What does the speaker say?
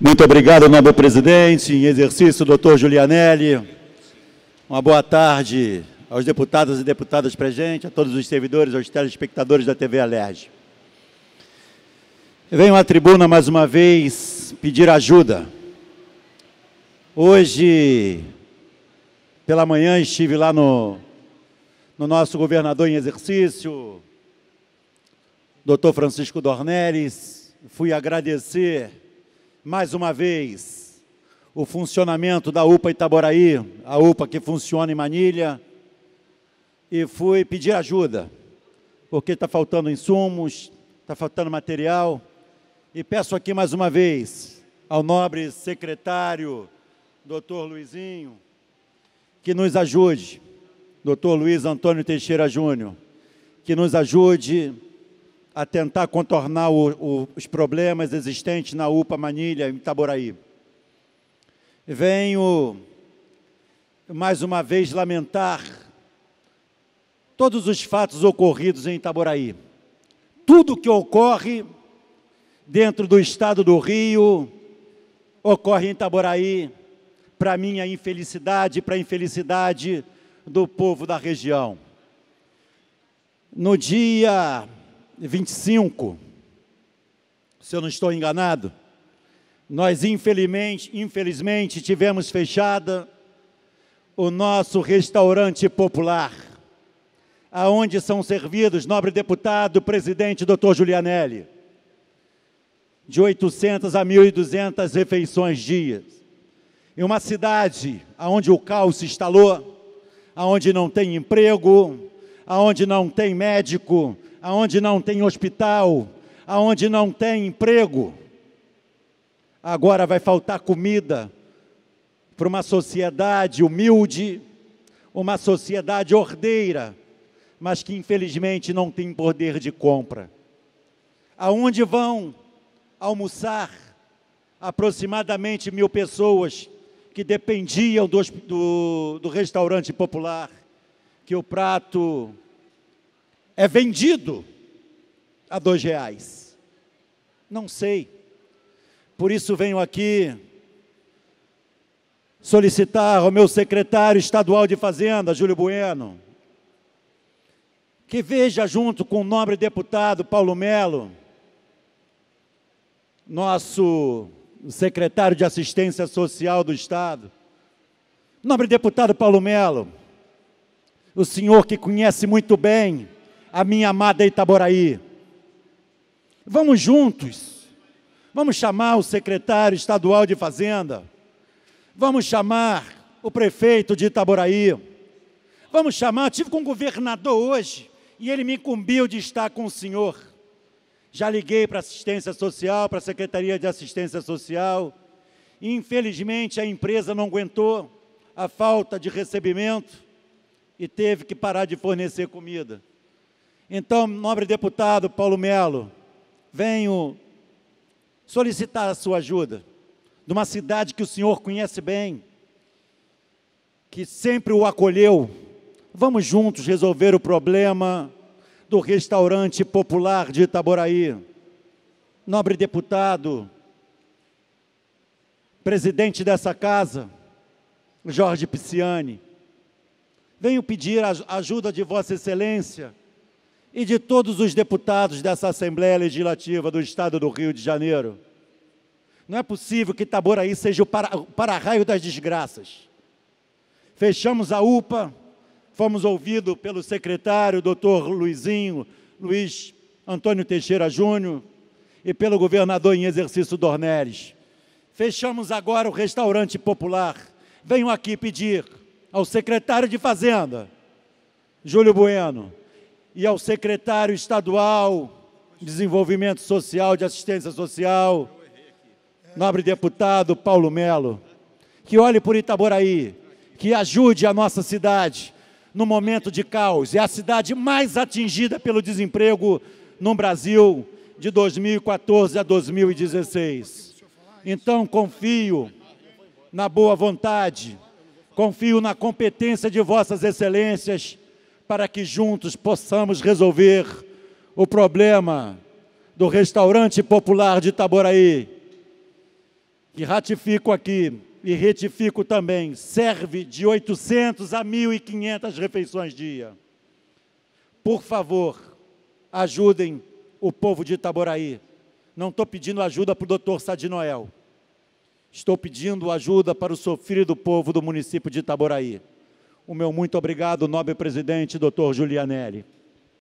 Muito obrigado, nobre presidente. Em exercício, doutor Julianelli. Uma boa tarde aos deputados e deputadas presentes, a todos os servidores, aos telespectadores da TV Alerj. Venho à tribuna mais uma vez pedir ajuda. Hoje, pela manhã, estive lá no, no nosso governador em exercício, doutor Francisco Dornelles. Fui agradecer mais uma vez, o funcionamento da UPA Itaboraí, a UPA que funciona em Manilha, e fui pedir ajuda, porque está faltando insumos, está faltando material, e peço aqui mais uma vez ao nobre secretário, doutor Luizinho, que nos ajude, doutor Luiz Antônio Teixeira Júnior, que nos ajude a tentar contornar o, o, os problemas existentes na UPA Manilha, em Itaboraí. Venho mais uma vez lamentar todos os fatos ocorridos em Itaboraí. Tudo que ocorre dentro do estado do Rio ocorre em Itaboraí, para minha infelicidade, e para a infelicidade do povo da região. No dia 25, se eu não estou enganado, nós infelizmente, infelizmente tivemos fechada o nosso restaurante popular, aonde são servidos, nobre deputado, presidente, doutor Julianelli, de 800 a 1.200 refeições dias. Em uma cidade aonde o caos se instalou, aonde não tem emprego, aonde não tem médico, aonde não tem hospital, aonde não tem emprego. Agora vai faltar comida para uma sociedade humilde, uma sociedade ordeira, mas que infelizmente não tem poder de compra. Aonde vão almoçar aproximadamente mil pessoas que dependiam do, do, do restaurante popular, que o prato é vendido a dois reais. Não sei. Por isso venho aqui solicitar ao meu secretário estadual de Fazenda, Júlio Bueno, que veja junto com o nobre deputado Paulo Melo, nosso secretário de Assistência Social do Estado, nobre deputado Paulo Melo, o senhor que conhece muito bem a minha amada Itaboraí. Vamos juntos. Vamos chamar o secretário estadual de Fazenda. Vamos chamar o prefeito de Itaboraí. Vamos chamar, tive com o governador hoje e ele me incumbiu de estar com o senhor. Já liguei para assistência social, para a Secretaria de Assistência Social. Infelizmente a empresa não aguentou a falta de recebimento e teve que parar de fornecer comida. Então, nobre deputado Paulo Melo, venho solicitar a sua ajuda de uma cidade que o senhor conhece bem, que sempre o acolheu. Vamos juntos resolver o problema do restaurante popular de Itaboraí. Nobre deputado, presidente dessa casa, Jorge Pisciani, venho pedir a ajuda de Vossa Excelência e de todos os deputados dessa Assembleia Legislativa do Estado do Rio de Janeiro. Não é possível que Itaboraí seja o para-raio para das desgraças. Fechamos a UPA, fomos ouvidos pelo secretário, doutor Luizinho, Luiz Antônio Teixeira Júnior, e pelo governador em exercício Dornelles. Fechamos agora o restaurante popular. Venho aqui pedir ao secretário de Fazenda, Júlio Bueno, e ao secretário estadual de Desenvolvimento Social, de Assistência Social, nobre deputado Paulo Melo, que olhe por Itaboraí, que ajude a nossa cidade no momento de caos. É a cidade mais atingida pelo desemprego no Brasil de 2014 a 2016. Então, confio na boa vontade, confio na competência de vossas excelências para que juntos possamos resolver o problema do restaurante popular de Itaboraí. E ratifico aqui e retifico também, serve de 800 a 1.500 refeições dia. Por favor, ajudem o povo de Itaboraí. Não estou pedindo ajuda para o doutor Sadi Estou pedindo ajuda para o sofrido povo do município de Itaboraí o meu muito obrigado, nobre presidente, doutor Julianelli.